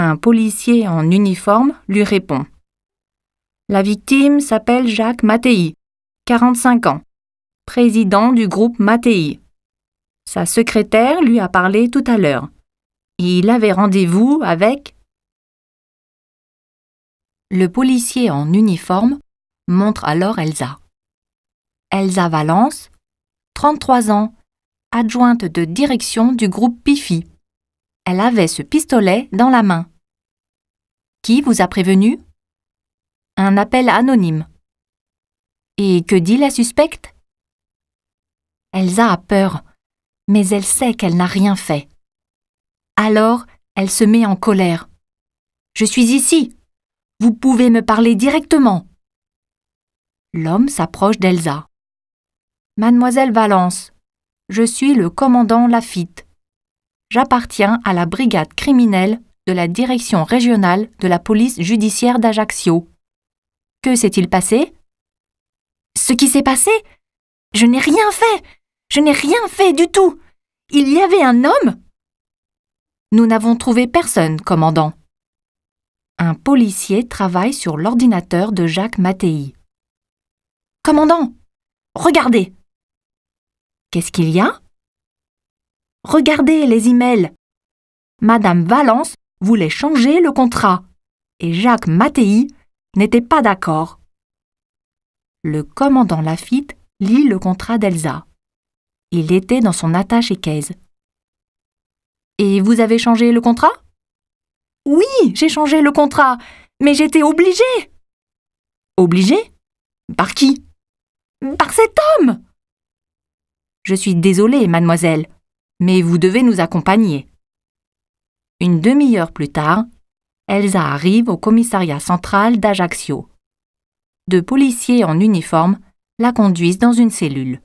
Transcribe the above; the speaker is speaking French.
un policier en uniforme lui répond. La victime s'appelle Jacques Mattei, 45 ans, président du groupe Mattei. Sa secrétaire lui a parlé tout à l'heure. Il avait rendez-vous avec... Le policier en uniforme montre alors Elsa. Elsa Valence, 33 ans, adjointe de direction du groupe PIFI. Elle avait ce pistolet dans la main. Qui vous a prévenu Un appel anonyme. Et que dit la suspecte Elsa a peur, mais elle sait qu'elle n'a rien fait. Alors, elle se met en colère. Je suis ici. Vous pouvez me parler directement. L'homme s'approche d'Elsa. Mademoiselle Valence, je suis le commandant Lafitte j'appartiens à la brigade criminelle de la direction régionale de la police judiciaire d'Ajaccio. Que s'est-il passé Ce qui s'est passé Je n'ai rien fait Je n'ai rien fait du tout Il y avait un homme Nous n'avons trouvé personne, commandant. Un policier travaille sur l'ordinateur de Jacques Mattei. Commandant, regardez Qu'est-ce qu'il y a Regardez les emails. Madame Valence voulait changer le contrat et Jacques Mattei n'était pas d'accord. Le commandant Lafitte lit le contrat d'Elsa. Il était dans son attache « Et vous avez changé le contrat Oui, j'ai changé le contrat, mais j'étais obligée. Obligée Par qui Par cet homme Je suis désolée, mademoiselle mais vous devez nous accompagner. Une demi-heure plus tard, Elsa arrive au commissariat central d'Ajaccio. Deux policiers en uniforme la conduisent dans une cellule.